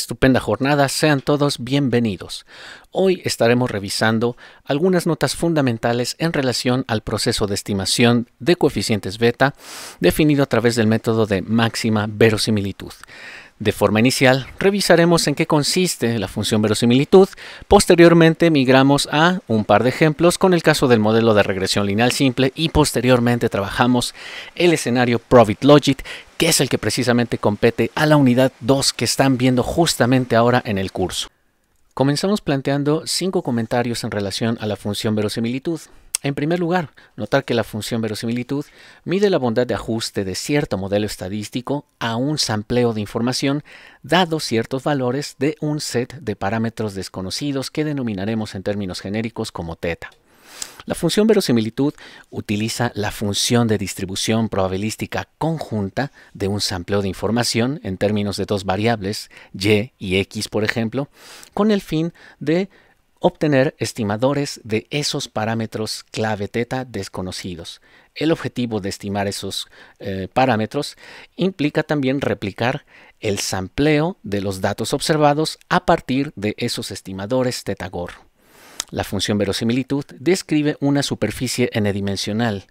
Estupenda jornada, sean todos bienvenidos. Hoy estaremos revisando algunas notas fundamentales en relación al proceso de estimación de coeficientes beta definido a través del método de máxima verosimilitud. De forma inicial, revisaremos en qué consiste la función verosimilitud, posteriormente migramos a un par de ejemplos con el caso del modelo de regresión lineal simple y posteriormente trabajamos el escenario probit Logit, que es el que precisamente compete a la unidad 2 que están viendo justamente ahora en el curso. Comenzamos planteando cinco comentarios en relación a la función verosimilitud. En primer lugar, notar que la función verosimilitud mide la bondad de ajuste de cierto modelo estadístico a un sampleo de información dado ciertos valores de un set de parámetros desconocidos que denominaremos en términos genéricos como teta. La función verosimilitud utiliza la función de distribución probabilística conjunta de un sampleo de información en términos de dos variables, y y x, por ejemplo, con el fin de obtener estimadores de esos parámetros clave teta desconocidos. El objetivo de estimar esos eh, parámetros implica también replicar el sampleo de los datos observados a partir de esos estimadores teta-gorro. La función verosimilitud describe una superficie n-dimensional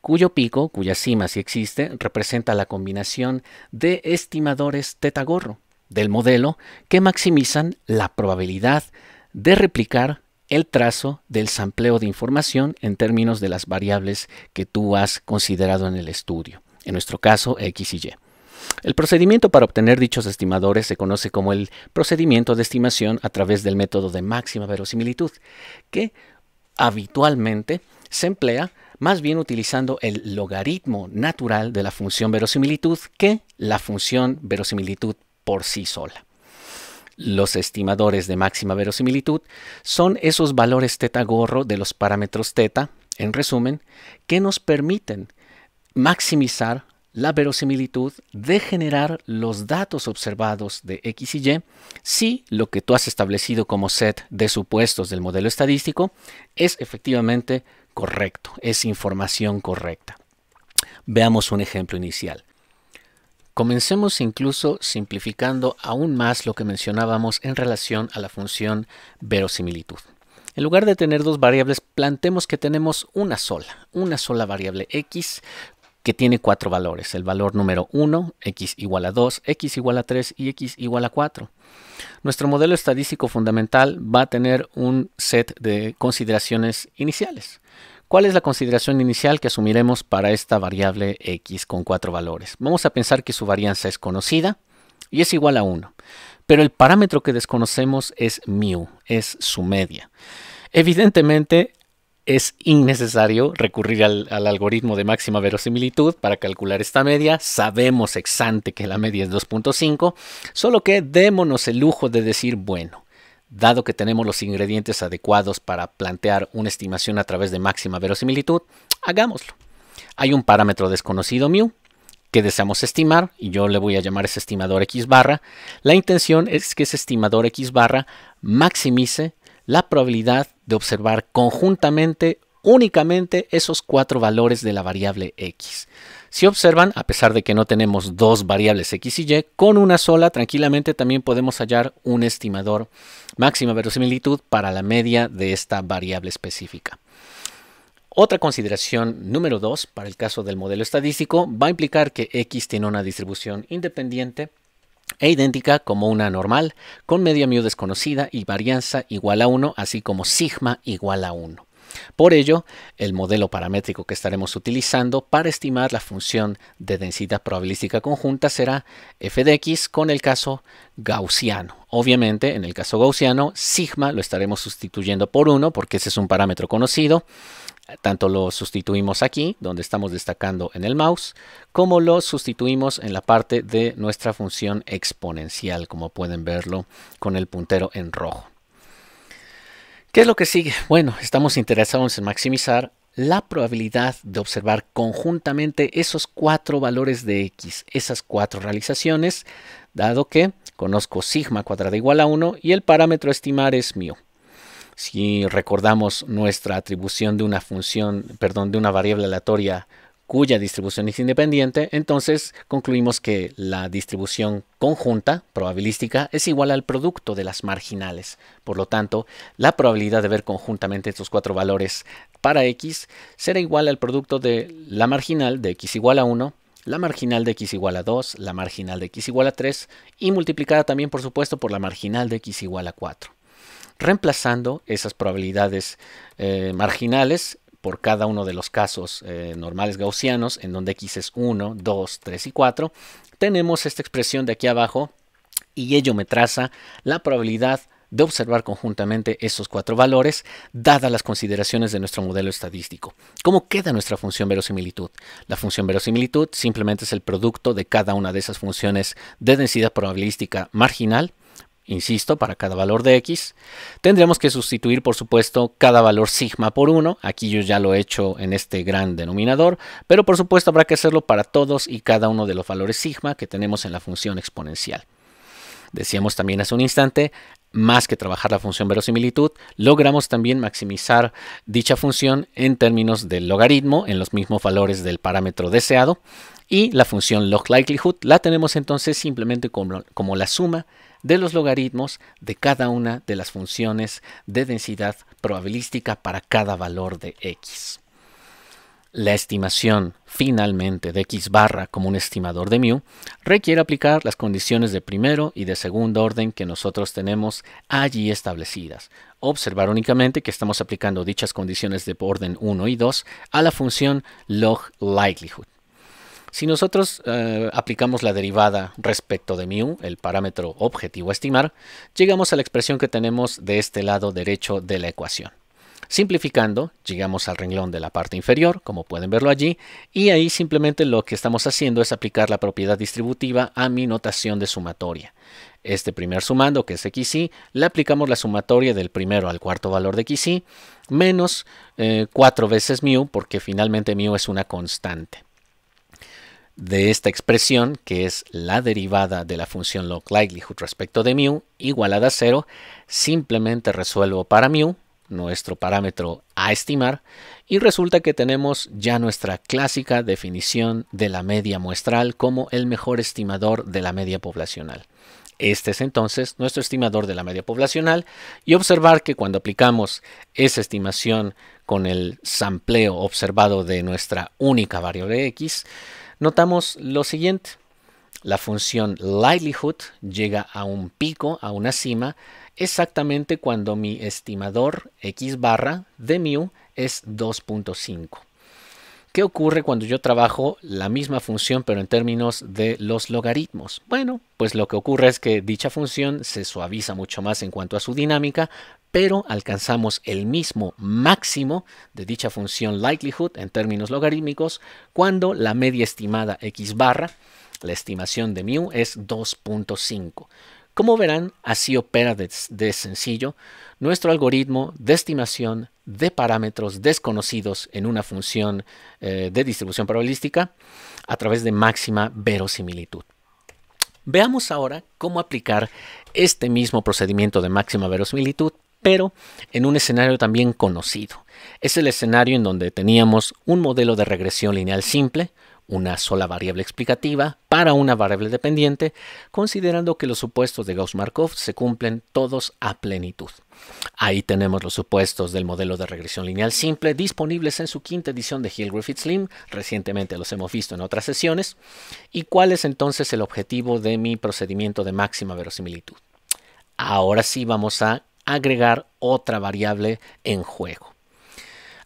cuyo pico, cuya cima si existe, representa la combinación de estimadores teta-gorro del modelo que maximizan la probabilidad de replicar el trazo del sampleo de información en términos de las variables que tú has considerado en el estudio, en nuestro caso X y Y. El procedimiento para obtener dichos estimadores se conoce como el procedimiento de estimación a través del método de máxima verosimilitud, que habitualmente se emplea más bien utilizando el logaritmo natural de la función verosimilitud que la función verosimilitud por sí sola. Los estimadores de máxima verosimilitud son esos valores teta gorro de los parámetros teta, en resumen, que nos permiten maximizar la verosimilitud de generar los datos observados de X y Y si lo que tú has establecido como set de supuestos del modelo estadístico es efectivamente correcto, es información correcta. Veamos un ejemplo inicial. Comencemos incluso simplificando aún más lo que mencionábamos en relación a la función verosimilitud. En lugar de tener dos variables, planteemos que tenemos una sola, una sola variable x que tiene cuatro valores. El valor número 1, x igual a 2, x igual a 3 y x igual a 4. Nuestro modelo estadístico fundamental va a tener un set de consideraciones iniciales. ¿Cuál es la consideración inicial que asumiremos para esta variable x con cuatro valores? Vamos a pensar que su varianza es conocida y es igual a 1, pero el parámetro que desconocemos es mu, es su media. Evidentemente, es innecesario recurrir al, al, algoritmo de máxima verosimilitud para calcular esta media. Sabemos ex ante que la media es 2.5, solo que démonos el lujo de decir, bueno, Dado que tenemos los ingredientes adecuados para plantear una estimación a través de máxima verosimilitud, hagámoslo. Hay un parámetro desconocido mu que deseamos estimar, y yo le voy a llamar ese estimador x barra. La intención es que ese estimador x barra maximice la probabilidad de observar conjuntamente únicamente esos cuatro valores de la variable x. Si observan, a pesar de que no tenemos dos variables x y y, con una sola tranquilamente también podemos hallar un estimador máxima verosimilitud para la media de esta variable específica. Otra consideración número 2 para el caso del modelo estadístico va a implicar que x tiene una distribución independiente e idéntica como una normal, con media mu desconocida y varianza igual a 1, así como sigma igual a 1. Por ello, el modelo paramétrico que estaremos utilizando para estimar la función de densidad probabilística conjunta será f de x con el caso gaussiano. Obviamente, en el caso gaussiano, sigma lo estaremos sustituyendo por 1 porque ese es un parámetro conocido. Tanto lo sustituimos aquí, donde estamos destacando en el mouse, como lo sustituimos en la parte de nuestra función exponencial, como pueden verlo con el puntero en rojo. ¿Qué es lo que sigue? Bueno, estamos interesados en maximizar la probabilidad de observar conjuntamente esos cuatro valores de x, esas cuatro realizaciones, dado que conozco sigma cuadrada igual a 1 y el parámetro a estimar es mío, Si recordamos nuestra atribución de una función, perdón, de una variable aleatoria cuya distribución es independiente, entonces concluimos que la distribución conjunta probabilística es igual al producto de las marginales. Por lo tanto, la probabilidad de ver conjuntamente estos cuatro valores para x será igual al producto de la marginal de x igual a 1 la marginal de x igual a 2, la marginal de x igual a 3 y multiplicada también por supuesto por la marginal de x igual a 4. Reemplazando esas probabilidades eh, marginales por cada uno de los casos eh, normales gaussianos, en donde x es 1, 2, 3 y 4, tenemos esta expresión de aquí abajo y ello me traza la probabilidad de observar conjuntamente esos cuatro valores, dadas las consideraciones de nuestro modelo estadístico. ¿Cómo queda nuestra función verosimilitud? La función verosimilitud simplemente es el producto de cada una de esas funciones de densidad probabilística marginal insisto, para cada valor de x. tendríamos que sustituir, por supuesto, cada valor sigma por 1. Aquí yo ya lo he hecho en este gran denominador, pero por supuesto habrá que hacerlo para todos y cada uno de los valores sigma que tenemos en la función exponencial. Decíamos también hace un instante, más que trabajar la función verosimilitud, logramos también maximizar dicha función en términos del logaritmo, en los mismos valores del parámetro deseado, y la función log likelihood la tenemos entonces simplemente como, la suma de los logaritmos de cada una de las funciones de densidad probabilística para cada valor de x. La estimación finalmente de x barra como un estimador de mu requiere aplicar las condiciones de primero y de segundo orden que nosotros tenemos allí establecidas. Observar únicamente que estamos aplicando dichas condiciones de orden 1 y 2 a la función log likelihood. Si nosotros eh, aplicamos la derivada respecto de mu, el parámetro objetivo a estimar, llegamos a la expresión que tenemos de este lado derecho de la ecuación. Simplificando, llegamos al renglón de la parte inferior, como pueden verlo allí, y ahí simplemente lo que estamos haciendo es aplicar la propiedad distributiva a mi notación de sumatoria. Este primer sumando, que es xy, le aplicamos la sumatoria del primero al cuarto valor de xy, menos 4 eh, veces mu, porque finalmente mu es una constante de esta expresión, que es la derivada de la función log likelihood respecto de mu, igualada a cero, simplemente resuelvo para mu nuestro parámetro a estimar y resulta que tenemos ya nuestra clásica definición de la media muestral como el mejor estimador de la media poblacional. Este es entonces nuestro estimador de la media poblacional y observar que cuando aplicamos esa estimación con el sampleo observado de nuestra única variable x, notamos lo siguiente. La función likelihood llega a un pico, a una cima, exactamente cuando mi estimador x barra de mu es 2.5. ¿Qué ocurre cuando yo trabajo la misma función pero en términos de los logaritmos? Bueno, pues lo que ocurre es que dicha función se suaviza mucho más en cuanto a su dinámica, pero alcanzamos el mismo máximo de dicha función likelihood en términos logarítmicos cuando la media estimada x barra, la estimación de mu, es 2.5. Como verán, así opera de, sencillo nuestro algoritmo de estimación de parámetros desconocidos en una función eh, de distribución probabilística a través de máxima verosimilitud. Veamos ahora cómo aplicar este mismo procedimiento de máxima verosimilitud, pero en un escenario también conocido. Es el escenario en donde teníamos un modelo de regresión lineal simple, una sola variable explicativa para una variable dependiente, considerando que los supuestos de Gauss-Markov se cumplen todos a plenitud. Ahí tenemos los supuestos del modelo de regresión lineal simple disponibles en su quinta edición de Hill Griffith Slim, recientemente los hemos visto en otras sesiones, y cuál es entonces el objetivo de mi procedimiento de máxima verosimilitud. Ahora sí vamos a agregar otra variable en juego.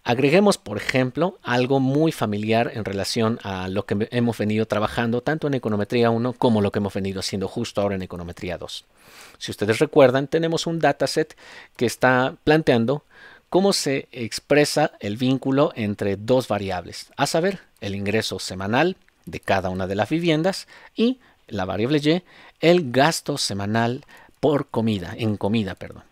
Agreguemos, por ejemplo, algo muy familiar en relación a lo que hemos venido trabajando tanto en econometría 1 como lo que hemos venido haciendo justo ahora en econometría 2. Si ustedes recuerdan, tenemos un dataset que está planteando cómo se expresa el vínculo entre dos variables, a saber, el ingreso semanal de cada una de las viviendas y la variable y, el gasto semanal por comida, en comida, perdón.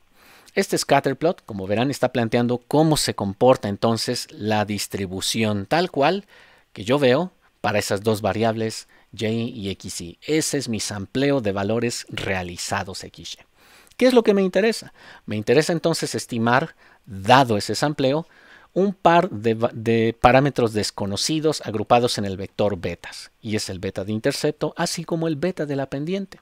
Este scatterplot, como verán, está planteando cómo se comporta entonces la distribución tal cual que yo veo para esas dos variables y y xy. Ese es mi sampleo de valores realizados xy. ¿Qué es lo que me interesa? Me interesa entonces estimar, dado ese sampleo, un par de, de, parámetros desconocidos agrupados en el vector betas, y es el beta de intercepto, así como el beta de la pendiente.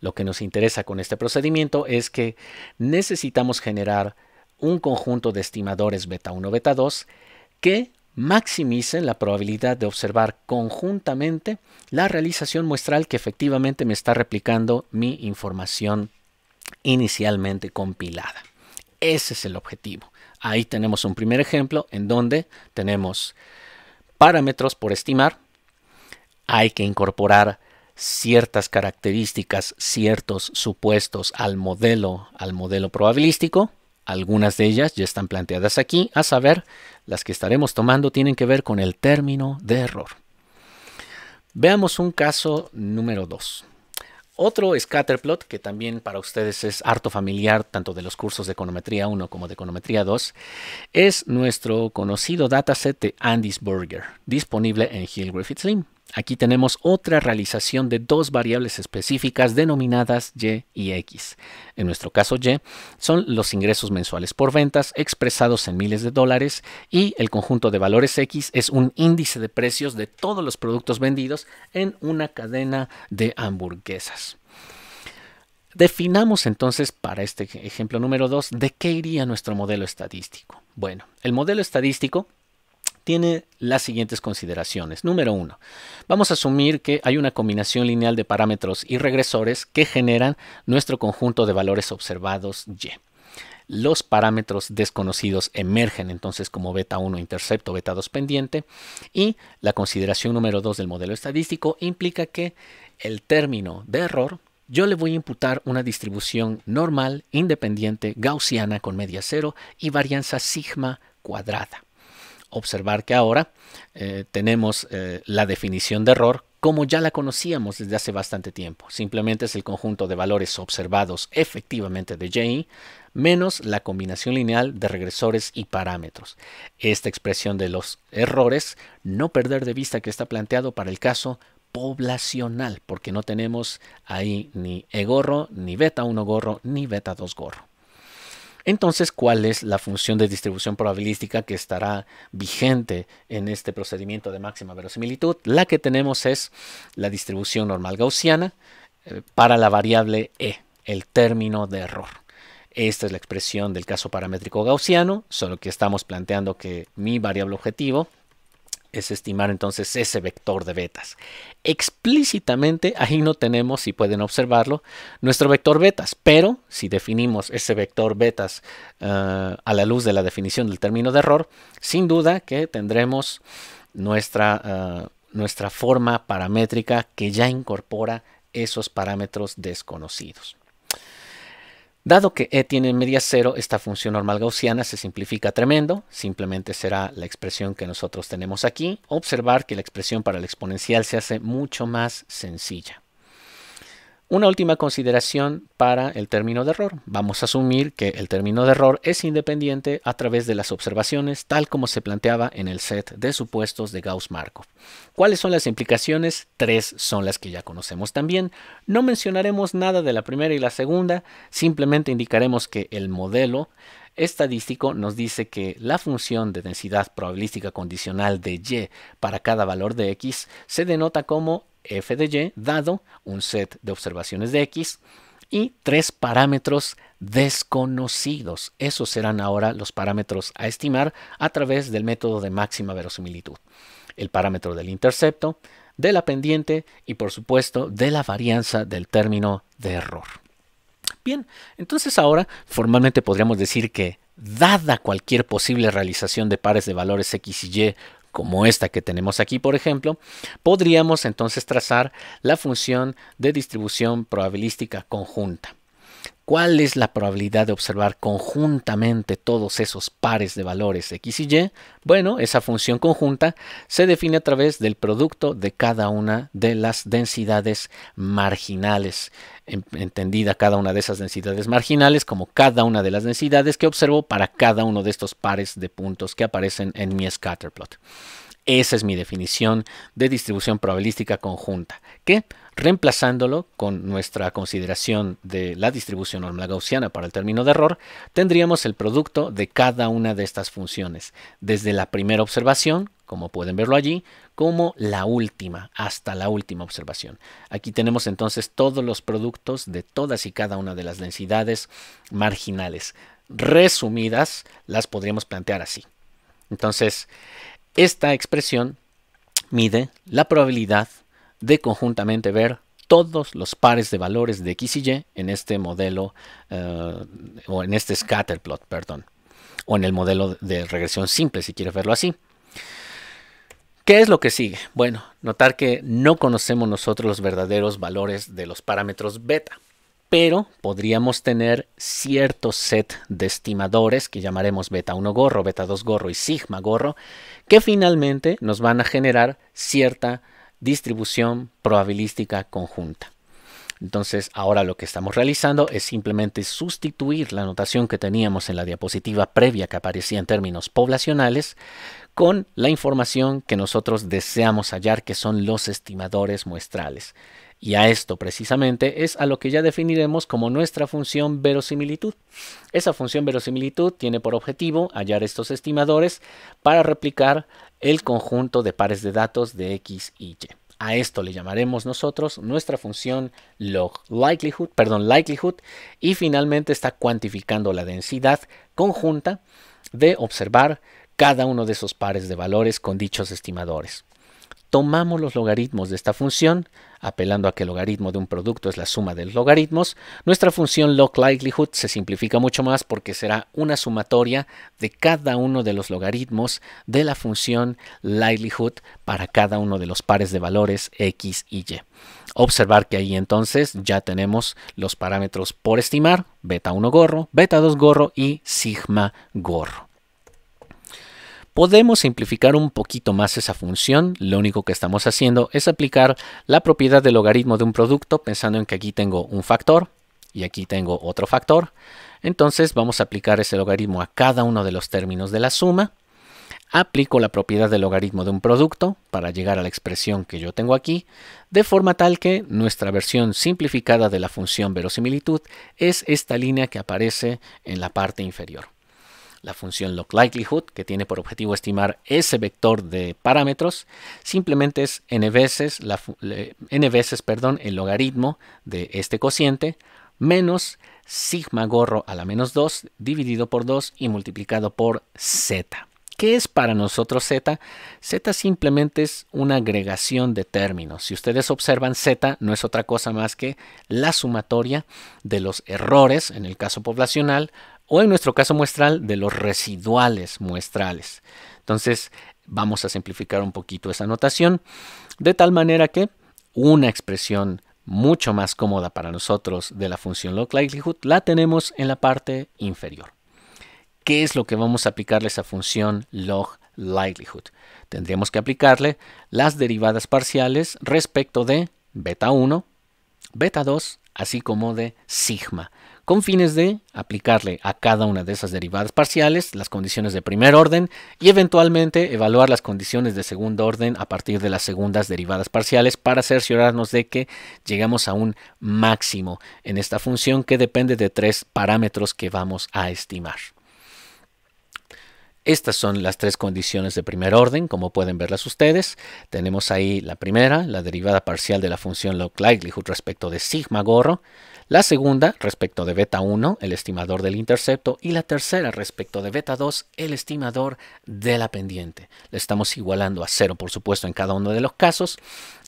Lo que nos interesa con este procedimiento es que necesitamos generar un conjunto de estimadores beta 1, beta 2 que maximicen la probabilidad de observar conjuntamente la realización muestral que efectivamente me está replicando mi información inicialmente compilada. Ese es el objetivo. Ahí tenemos un primer ejemplo en donde tenemos parámetros por estimar. Hay que incorporar ciertas características, ciertos supuestos al modelo, al modelo probabilístico. Algunas de ellas ya están planteadas aquí, a saber, las que estaremos tomando tienen que ver con el término de error. Veamos un caso número 2. Otro scatterplot que también para ustedes es harto familiar, tanto de los cursos de econometría 1 como de econometría 2, es nuestro conocido dataset de Andy's Burger, disponible en Hill Griffith Slim. Aquí tenemos otra realización de dos variables específicas denominadas Y y X. En nuestro caso Y son los ingresos mensuales por ventas expresados en miles de dólares y el conjunto de valores X es un índice de precios de todos los productos vendidos en una cadena de hamburguesas. Definamos entonces para este ejemplo número 2 de qué iría nuestro modelo estadístico. Bueno, el modelo estadístico tiene las siguientes consideraciones. Número uno, vamos a asumir que hay una combinación lineal de parámetros y regresores que generan nuestro conjunto de valores observados y los parámetros desconocidos emergen entonces como beta 1 intercepto, beta 2 pendiente y la consideración número 2 del modelo estadístico implica que el término de error yo le voy a imputar una distribución normal, independiente, gaussiana con media cero y varianza sigma cuadrada observar que ahora eh, tenemos eh, la definición de error como ya la conocíamos desde hace bastante tiempo. Simplemente es el conjunto de valores observados efectivamente de J e menos la combinación lineal de regresores y parámetros. Esta expresión de los errores, no perder de vista que está planteado para el caso poblacional, porque no tenemos ahí ni E gorro, ni beta 1 gorro, ni beta 2 gorro. Entonces, ¿cuál es la función de distribución probabilística que estará vigente en este procedimiento de máxima verosimilitud? La que tenemos es la distribución normal gaussiana eh, para la variable E, el término de error. Esta es la expresión del caso paramétrico gaussiano, solo que estamos planteando que mi variable objetivo es estimar entonces ese vector de betas. Explícitamente ahí no tenemos, si pueden observarlo, nuestro vector betas, pero si definimos ese vector betas eh, a la luz de la definición del término de error, sin duda que tendremos nuestra, eh, nuestra forma paramétrica que ya incorpora esos parámetros desconocidos. Dado que E tiene media cero, esta función normal gaussiana se simplifica tremendo, simplemente será la expresión que nosotros tenemos aquí. Observar que la expresión para la exponencial se hace mucho más sencilla. Una última consideración para el término de error. Vamos a asumir que el término de error es independiente a través de las observaciones tal como se planteaba en el set de supuestos de Gauss-Markov. ¿Cuáles son las implicaciones? Tres son las que ya conocemos también. No mencionaremos nada de la primera y la segunda, simplemente indicaremos que el modelo estadístico nos dice que la función de densidad probabilística condicional de y para cada valor de x se denota como f de y dado un set de observaciones de x y tres parámetros desconocidos. Esos serán ahora los parámetros a estimar a través del método de máxima verosimilitud. El parámetro del intercepto, de la pendiente y por supuesto de la varianza del término de error. Bien, entonces ahora formalmente podríamos decir que, dada cualquier posible realización de pares de valores x y y como esta que tenemos aquí, por ejemplo, podríamos entonces trazar la función de distribución probabilística conjunta. ¿Cuál es la probabilidad de observar conjuntamente todos esos pares de valores x y y? Bueno, esa función conjunta se define a través del producto de cada una de las densidades marginales entendida cada una de esas densidades marginales como cada una de las densidades que observo para cada uno de estos pares de puntos que aparecen en mi scatterplot. Esa es mi definición de distribución probabilística conjunta, que reemplazándolo con nuestra consideración de la distribución normal gaussiana para el término de error, tendríamos el producto de cada una de estas funciones, desde la primera observación, como pueden verlo allí, como la última, hasta la última observación. Aquí tenemos entonces todos los productos de todas y cada una de las densidades marginales. Resumidas, las podríamos plantear así. Entonces, esta expresión mide la probabilidad de conjuntamente ver todos los pares de valores de x y y en este modelo eh, o en este scatterplot, perdón, o en el modelo de regresión simple, si quieres verlo así. ¿Qué es lo que sigue? Bueno, notar que no conocemos nosotros los verdaderos valores de los parámetros beta, pero podríamos tener cierto set de estimadores que llamaremos beta 1 gorro, beta 2 gorro y sigma gorro, que finalmente nos van a generar cierta distribución probabilística conjunta. Entonces, ahora lo que estamos realizando es simplemente sustituir la notación que teníamos en la diapositiva previa que aparecía en términos poblacionales con la información que nosotros deseamos hallar, que son los estimadores muestrales. Y a esto precisamente es a lo que ya definiremos como nuestra función verosimilitud. Esa función verosimilitud tiene por objetivo hallar estos estimadores para replicar el conjunto de pares de datos de x y y. A esto le llamaremos nosotros nuestra función log likelihood, perdón, likelihood y finalmente está cuantificando la densidad conjunta de observar cada uno de esos pares de valores con dichos estimadores. Tomamos los logaritmos de esta función, apelando a que el logaritmo de un producto es la suma de los logaritmos, nuestra función log likelihood se simplifica mucho más porque será una sumatoria de cada uno de los logaritmos de la función likelihood para cada uno de los pares de valores x y y. Observar que ahí entonces ya tenemos los parámetros por estimar, beta 1 gorro, beta 2 gorro y sigma gorro. Podemos simplificar un poquito más esa función, lo único que estamos haciendo es aplicar la propiedad del logaritmo de un producto pensando en que aquí tengo un factor y aquí tengo otro factor. Entonces vamos a aplicar ese logaritmo a cada uno de los términos de la suma. Aplico la propiedad del logaritmo de un producto para llegar a la expresión que yo tengo aquí, de forma tal que nuestra versión simplificada de la función verosimilitud es esta línea que aparece en la parte inferior la función log likelihood, que tiene por objetivo estimar ese vector de parámetros, simplemente es n veces, la, n veces perdón, el logaritmo de este cociente menos sigma gorro a la menos 2 dividido por 2 y multiplicado por z. ¿Qué es para nosotros Z? Z simplemente es una agregación de términos. Si ustedes observan, Z no es otra cosa más que la sumatoria de los errores, en el caso poblacional, o en nuestro caso muestral de los residuales muestrales. Entonces vamos a simplificar un poquito esa notación de tal manera que una expresión mucho más cómoda para nosotros de la función log likelihood la tenemos en la parte inferior. ¿Qué es lo que vamos a aplicarle a esa función log likelihood? Tendríamos que aplicarle las derivadas parciales respecto de beta 1, beta 2, así como de sigma, con fines de aplicarle a cada una de esas derivadas parciales las condiciones de primer orden y eventualmente evaluar las condiciones de segundo orden a partir de las segundas derivadas parciales para cerciorarnos de que llegamos a un máximo en esta función que depende de tres parámetros que vamos a estimar. Estas son las tres condiciones de primer orden, como pueden verlas ustedes. Tenemos ahí la primera, la derivada parcial de la función log likelihood respecto de sigma gorro. La segunda, respecto de beta 1, el estimador del intercepto. Y la tercera, respecto de beta 2, el estimador de la pendiente. Le estamos igualando a cero, por supuesto, en cada uno de los casos.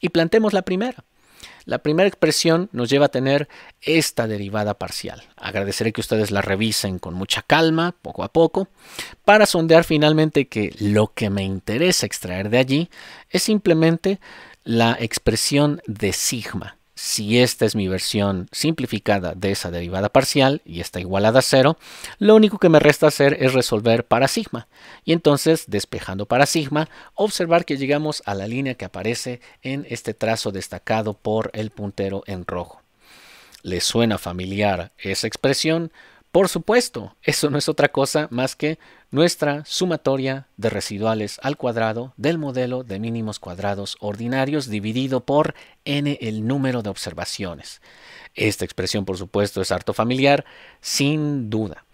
Y planteemos la primera. La primera expresión nos lleva a tener esta derivada parcial. Agradeceré que ustedes la revisen con mucha calma, poco a poco, para sondear finalmente que lo que me interesa extraer de allí es simplemente la expresión de sigma si esta es mi versión simplificada de esa derivada parcial y está igualada a cero, lo único que me resta hacer es resolver para sigma. Y entonces, despejando para sigma, observar que llegamos a la línea que aparece en este trazo destacado por el puntero en rojo. ¿Le suena familiar esa expresión? Por supuesto, eso no es otra cosa más que nuestra sumatoria de residuales al cuadrado del modelo de mínimos cuadrados ordinarios dividido por n el número de observaciones. Esta expresión, por supuesto, es harto familiar, sin duda.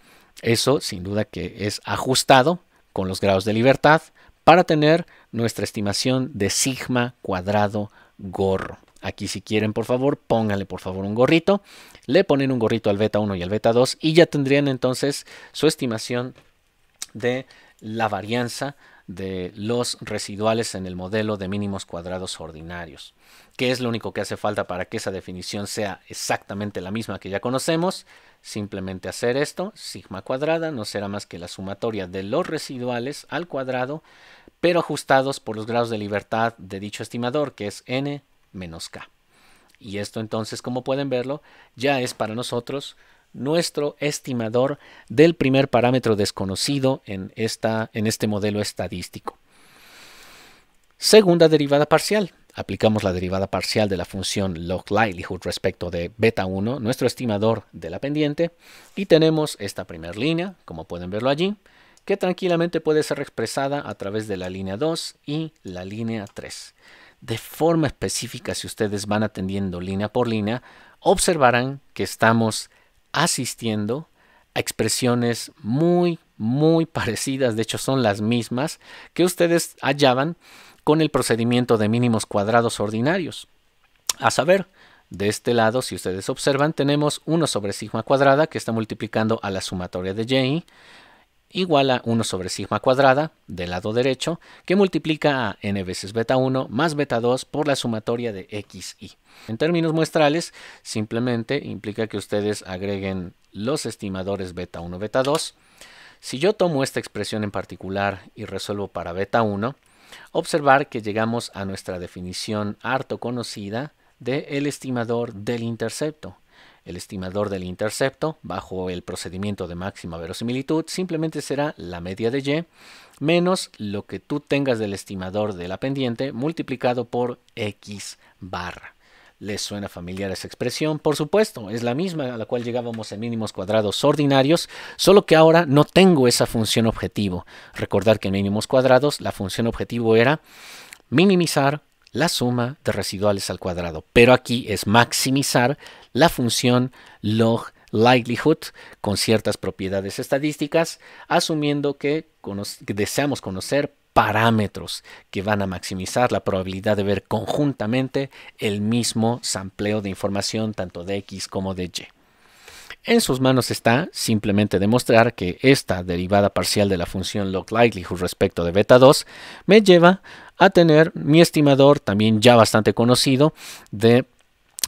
Eso, sin duda, que es ajustado con los grados de libertad para tener nuestra estimación de sigma cuadrado gorro. Aquí si quieren, por favor, pónganle por favor un gorrito. Le ponen un gorrito al beta 1 y al beta 2 y ya tendrían entonces su estimación de la varianza de los residuales en el modelo de mínimos cuadrados ordinarios, que es lo único que hace falta para que esa definición sea exactamente la misma que ya conocemos. Simplemente hacer esto, sigma cuadrada, no será más que la sumatoria de los residuales al cuadrado, pero ajustados por los grados de libertad de dicho estimador, que es n menos k. Y esto entonces, como pueden verlo, ya es para nosotros nuestro estimador del primer parámetro desconocido en, esta, en este modelo estadístico. Segunda derivada parcial. Aplicamos la derivada parcial de la función log likelihood respecto de beta 1, nuestro estimador de la pendiente, y tenemos esta primera línea, como pueden verlo allí, que tranquilamente puede ser expresada a través de la línea 2 y la línea 3 de forma específica, si ustedes van atendiendo línea por línea, observarán que estamos asistiendo a expresiones muy, muy parecidas, de hecho son las mismas, que ustedes hallaban con el procedimiento de mínimos cuadrados ordinarios. A saber, de este lado, si ustedes observan, tenemos 1 sobre sigma cuadrada que está multiplicando a la sumatoria de y igual a 1 sobre sigma cuadrada del lado derecho, que multiplica a n veces beta 1 más beta 2 por la sumatoria de x y. En términos muestrales, simplemente implica que ustedes agreguen los estimadores beta 1, beta 2. Si yo tomo esta expresión en particular y resuelvo para beta 1, observar que llegamos a nuestra definición harto conocida del el estimador del intercepto. El estimador del intercepto, bajo el procedimiento de máxima verosimilitud, simplemente será la media de y menos lo que tú tengas del estimador de la pendiente multiplicado por x barra. ¿Les suena familiar esa expresión? Por supuesto, es la misma a la cual llegábamos en mínimos cuadrados ordinarios, solo que ahora no tengo esa función objetivo. Recordar que en mínimos cuadrados la función objetivo era minimizar la suma de residuales al cuadrado. Pero aquí es maximizar la función log likelihood con ciertas propiedades estadísticas, asumiendo que, deseamos conocer parámetros que van a maximizar la probabilidad de ver conjuntamente el mismo sampleo de información tanto de X como de Y. En sus manos está simplemente demostrar que esta derivada parcial de la función log likelihood respecto de beta 2 me lleva a tener mi estimador también ya bastante conocido de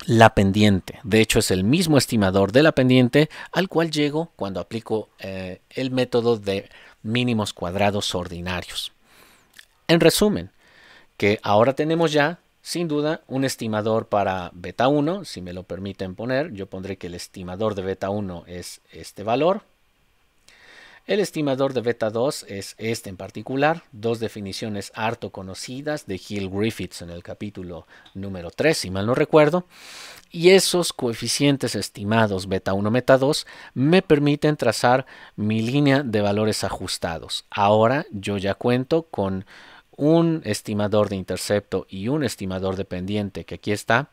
la pendiente. De hecho es el mismo estimador de la pendiente al cual llego cuando aplico eh, el método de mínimos cuadrados ordinarios. En resumen, que ahora tenemos ya sin duda, un estimador para beta 1, si me lo permiten poner, yo pondré que el estimador de beta 1 es este valor. El estimador de beta 2 es este en particular, dos definiciones harto conocidas de Hill Griffiths en el capítulo número 3, si mal no recuerdo. Y esos coeficientes estimados beta 1, beta 2 me permiten trazar mi línea de valores ajustados. Ahora yo ya cuento con un estimador de intercepto y un estimador de pendiente, que aquí está,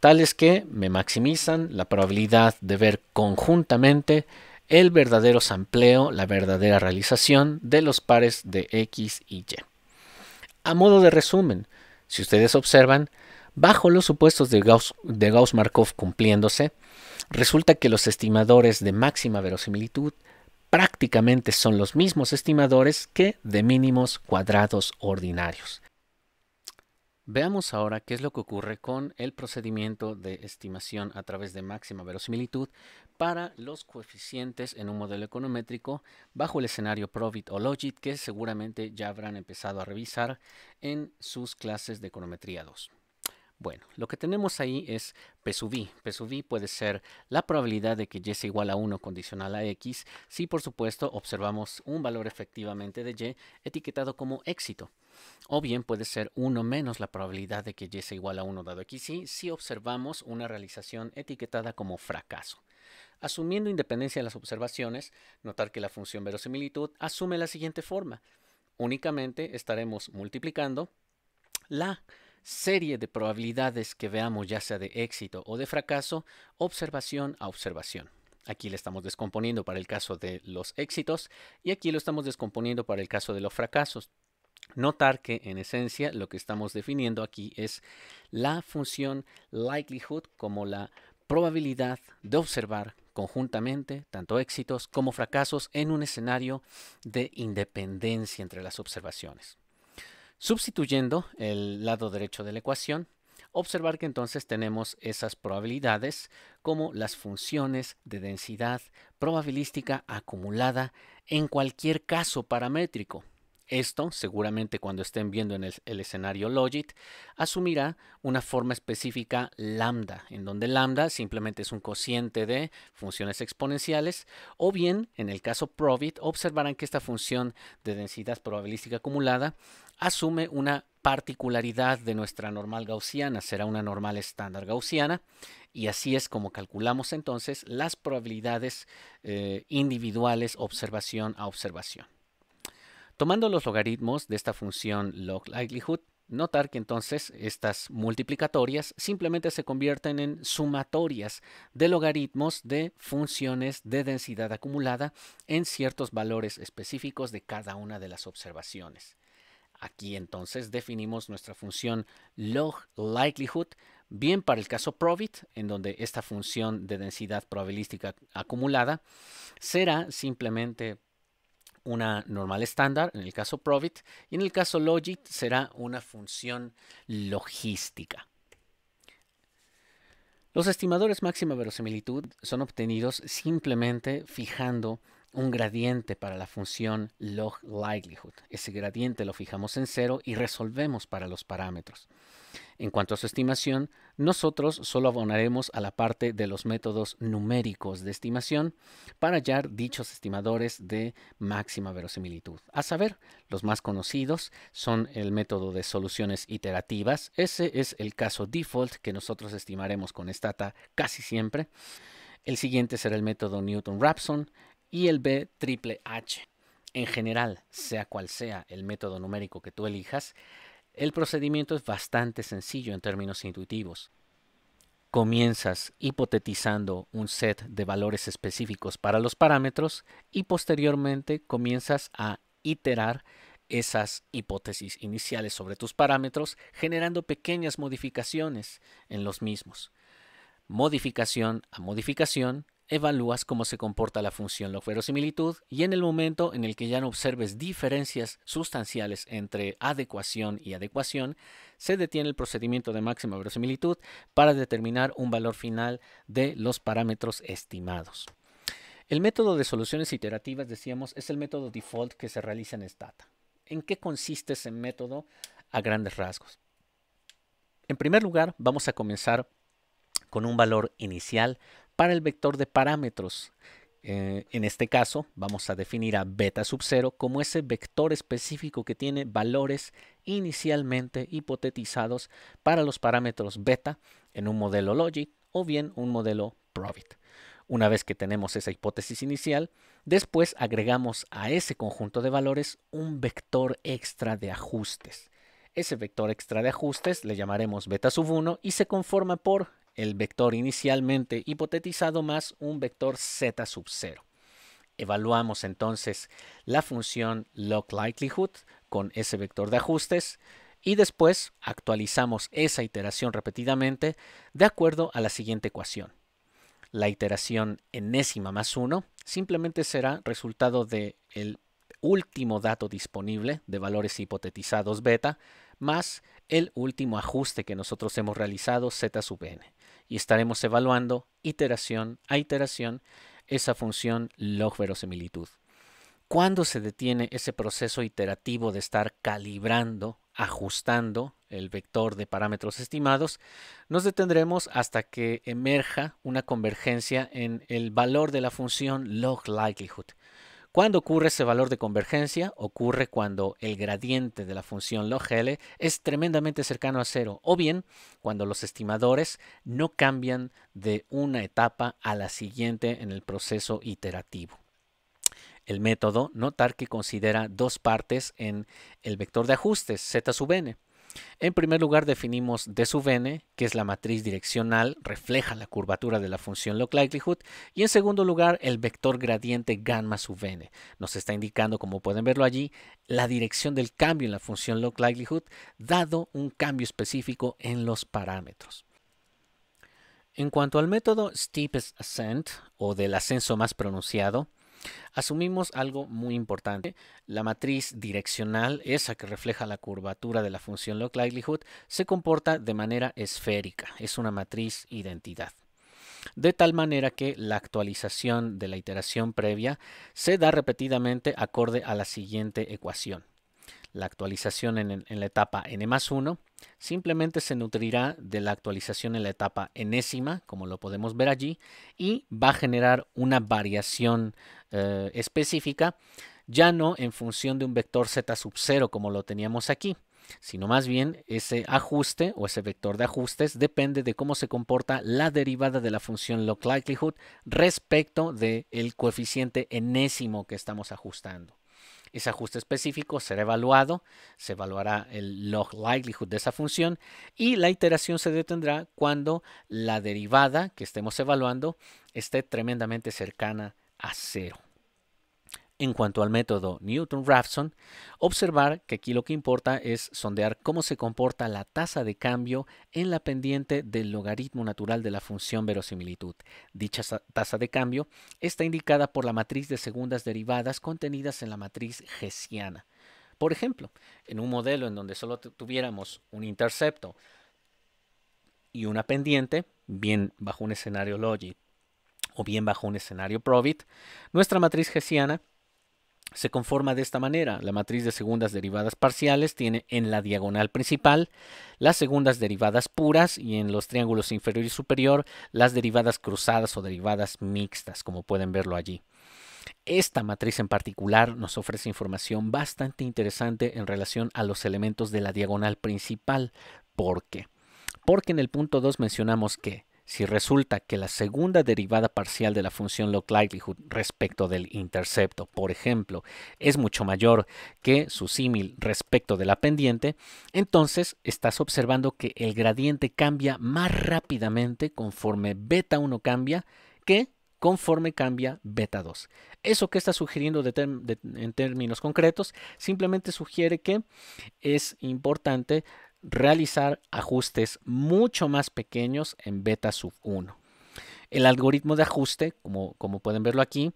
tales que me maximizan la probabilidad de ver conjuntamente el verdadero sampleo, la verdadera realización de los pares de X y Y. A modo de resumen, si ustedes observan, bajo los supuestos de Gauss, de Gauss-Markov cumpliéndose, resulta que los estimadores de máxima verosimilitud prácticamente son los mismos estimadores que de mínimos cuadrados ordinarios. Veamos ahora qué es lo que ocurre con el procedimiento de estimación a través de máxima verosimilitud para los coeficientes en un modelo econométrico bajo el escenario Probit o Logit que seguramente ya habrán empezado a revisar en sus clases de econometría 2. Bueno, lo que tenemos ahí es P sub i. P sub i puede ser la probabilidad de que y sea igual a 1 condicional a x si, por supuesto, observamos un valor efectivamente de y etiquetado como éxito. O bien puede ser 1 menos la probabilidad de que y sea igual a 1 dado x si observamos una realización etiquetada como fracaso. Asumiendo independencia de las observaciones, notar que la función verosimilitud asume la siguiente forma. Únicamente estaremos multiplicando la serie de probabilidades que veamos ya sea de éxito o de fracaso, observación a observación. Aquí le estamos descomponiendo para el caso de los éxitos y aquí lo estamos descomponiendo para el caso de los fracasos. Notar que en esencia lo que estamos definiendo aquí es la función likelihood como la probabilidad de observar conjuntamente tanto éxitos como fracasos en un escenario de independencia entre las observaciones. Substituyendo el lado derecho de la ecuación, observar que entonces tenemos esas probabilidades como las funciones de densidad probabilística acumulada en cualquier caso paramétrico. Esto, seguramente cuando estén viendo en el, el, escenario Logit, asumirá una forma específica lambda, en donde lambda simplemente es un cociente de funciones exponenciales, o bien, en el caso Probit, observarán que esta función de densidad probabilística acumulada asume una particularidad de nuestra normal gaussiana, será una normal estándar gaussiana, y así es como calculamos entonces las probabilidades eh, individuales observación a observación. Tomando los logaritmos de esta función log likelihood, notar que entonces estas multiplicatorias simplemente se convierten en sumatorias de logaritmos de funciones de densidad acumulada en ciertos valores específicos de cada una de las observaciones. Aquí entonces definimos nuestra función log likelihood, bien para el caso probit, en donde esta función de densidad probabilística acumulada será simplemente una normal estándar, en el caso probit, y en el caso logit será una función logística. Los estimadores máxima verosimilitud son obtenidos simplemente fijando un gradiente para la función log likelihood. Ese gradiente lo fijamos en cero y resolvemos para los parámetros. En cuanto a su estimación, nosotros solo abonaremos a la parte de los métodos numéricos de estimación para hallar dichos estimadores de máxima verosimilitud. A saber, los más conocidos son el método de soluciones iterativas. Ese es el caso default que nosotros estimaremos con Stata casi siempre. El siguiente será el método Newton-Raphson, y el B triple H. En general, sea cual sea el método numérico que tú elijas, el procedimiento es bastante sencillo en términos intuitivos. Comienzas hipotetizando un set de valores específicos para los parámetros y posteriormente comienzas a iterar esas hipótesis iniciales sobre tus parámetros generando pequeñas modificaciones en los mismos. Modificación a modificación evalúas cómo se comporta la función log verosimilitud y en el momento en el que ya no observes diferencias sustanciales entre adecuación y adecuación, se detiene el procedimiento de máxima verosimilitud para determinar un valor final de los parámetros estimados. El método de soluciones iterativas, decíamos, es el método default que se realiza en Stata. ¿En qué consiste ese método a grandes rasgos? En primer lugar, vamos a comenzar con un valor inicial para el vector de parámetros. Eh, en este caso, vamos a definir a beta sub 0 como ese vector específico que tiene valores inicialmente hipotetizados para los parámetros beta en un modelo Logic o bien un modelo probit. Una vez que tenemos esa hipótesis inicial, después agregamos a ese conjunto de valores un vector extra de ajustes. Ese vector extra de ajustes le llamaremos beta sub 1 y se conforma por el vector inicialmente hipotetizado más un vector z sub 0. Evaluamos entonces la función log likelihood con ese vector de ajustes y después actualizamos esa iteración repetidamente de acuerdo a la siguiente ecuación. La iteración enésima más 1 simplemente será resultado del el último dato disponible de valores hipotetizados beta más el último ajuste que nosotros hemos realizado z sub n y estaremos evaluando iteración a iteración esa función log verosimilitud. ¿Cuándo se detiene ese proceso iterativo de estar calibrando, ajustando el vector de parámetros estimados? Nos detendremos hasta que emerja una convergencia en el valor de la función log likelihood. ¿Cuándo ocurre ese valor de convergencia? Ocurre cuando el gradiente de la función log L es tremendamente cercano a cero, o bien cuando los estimadores no cambian de una etapa a la siguiente en el proceso iterativo. El método, notar que considera dos partes en el vector de ajustes, z sub n. En primer lugar, definimos D sub n, que es la matriz direccional, refleja la curvatura de la función log likelihood. Y en segundo lugar, el vector gradiente gamma sub n. Nos está indicando, como pueden verlo allí, la dirección del cambio en la función log likelihood, dado un cambio específico en los parámetros. En cuanto al método steepest ascent, o del ascenso más pronunciado, Asumimos algo muy importante. La matriz direccional, esa que refleja la curvatura de la función log likelihood, se comporta de manera esférica. Es una matriz identidad. De tal manera que la actualización de la iteración previa se da repetidamente acorde a la siguiente ecuación la actualización en, la etapa n más 1, simplemente se nutrirá de la actualización en la etapa enésima, como lo podemos ver allí, y va a generar una variación eh, específica, ya no en función de un vector z sub 0 como lo teníamos aquí, sino más bien ese ajuste o ese vector de ajustes depende de cómo se comporta la derivada de la función log likelihood respecto del coeficiente enésimo que estamos ajustando. Ese ajuste específico será evaluado, se evaluará el log likelihood de esa función y la iteración se detendrá cuando la derivada que estemos evaluando esté tremendamente cercana a cero. En cuanto al método Newton-Raphson, observar que aquí lo que importa es sondear cómo se comporta la tasa de cambio en la pendiente del logaritmo natural de la función verosimilitud. Dicha tasa de cambio está indicada por la matriz de segundas derivadas contenidas en la matriz hessiana. Por ejemplo, en un modelo en donde solo tuviéramos un intercepto y una pendiente, bien bajo un escenario logit o bien bajo un escenario Probit, nuestra matriz hessiana se conforma de esta manera. La matriz de segundas derivadas parciales tiene en la diagonal principal las segundas derivadas puras y en los triángulos inferior y superior las derivadas cruzadas o derivadas mixtas, como pueden verlo allí. Esta matriz en particular nos ofrece información bastante interesante en relación a los elementos de la diagonal principal. ¿Por qué? Porque en el punto 2 mencionamos que si resulta que la segunda derivada parcial de la función log likelihood respecto del intercepto, por ejemplo, es mucho mayor que su símil respecto de la pendiente, entonces estás observando que el gradiente cambia más rápidamente conforme beta 1 cambia que conforme cambia beta 2. Eso que está sugiriendo en términos concretos simplemente sugiere que es importante realizar ajustes mucho más pequeños en beta sub 1. El algoritmo de ajuste, como, como pueden verlo aquí,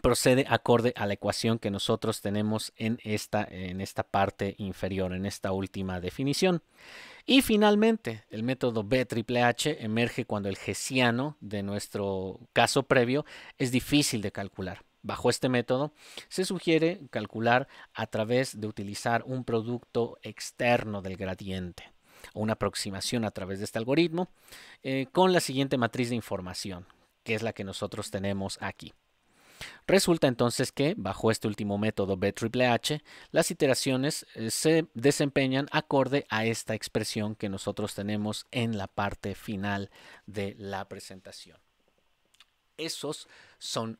procede acorde a la ecuación que nosotros tenemos en esta, en esta parte inferior, en esta última definición. Y finalmente, el método h emerge cuando el gesiano de nuestro caso previo es difícil de calcular. Bajo este método, se sugiere calcular a través de utilizar un producto externo del gradiente una aproximación a través de este algoritmo eh, con la siguiente matriz de información, que es la que nosotros tenemos aquí. Resulta entonces que, bajo este último método H, las iteraciones eh, se desempeñan acorde a esta expresión que nosotros tenemos en la parte final de la presentación. Esos son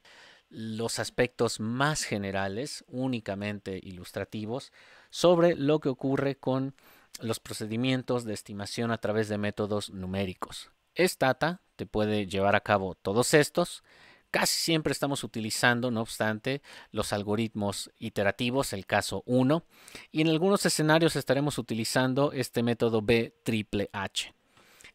los aspectos más generales, únicamente ilustrativos, sobre lo que ocurre con los procedimientos de estimación a través de métodos numéricos. Estata te puede llevar a cabo todos estos. Casi siempre estamos utilizando, no obstante, los algoritmos iterativos, el caso 1, y en algunos escenarios estaremos utilizando este método B triple H.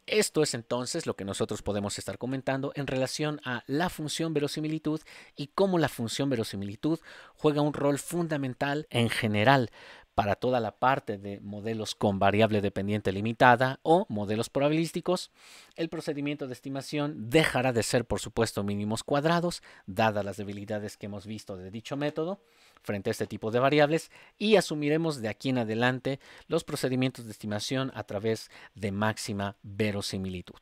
Esto es entonces lo que nosotros podemos estar comentando en relación a la función verosimilitud y cómo la función verosimilitud juega un rol fundamental en general para toda la parte de modelos con variable dependiente limitada o modelos probabilísticos, el procedimiento de estimación dejará de ser, por supuesto, mínimos cuadrados, dadas las debilidades que hemos visto de dicho método frente a este tipo de variables, y asumiremos de aquí en adelante los procedimientos de estimación a través de máxima verosimilitud.